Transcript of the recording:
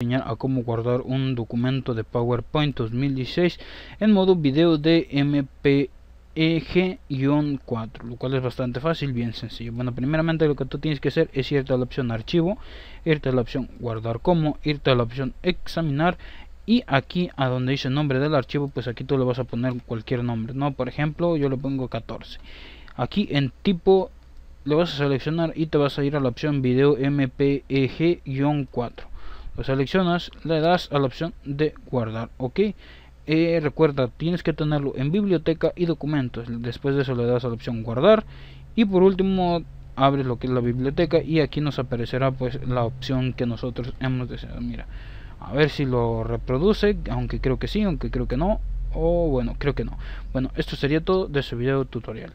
enseñar a cómo guardar un documento de PowerPoint 2016 en modo video de MPEG-4 lo cual es bastante fácil, bien sencillo bueno, primeramente lo que tú tienes que hacer es irte a la opción archivo, irte a la opción guardar como, irte a la opción examinar y aquí a donde dice nombre del archivo, pues aquí tú le vas a poner cualquier nombre, no, por ejemplo yo le pongo 14 aquí en tipo le vas a seleccionar y te vas a ir a la opción video MPEG-4 pues seleccionas, le das a la opción de guardar, ok. Eh, recuerda, tienes que tenerlo en biblioteca y documentos. Después de eso le das a la opción guardar. Y por último, abres lo que es la biblioteca y aquí nos aparecerá pues la opción que nosotros hemos deseado. Mira, a ver si lo reproduce, aunque creo que sí, aunque creo que no. O bueno, creo que no. Bueno, esto sería todo de su video tutorial.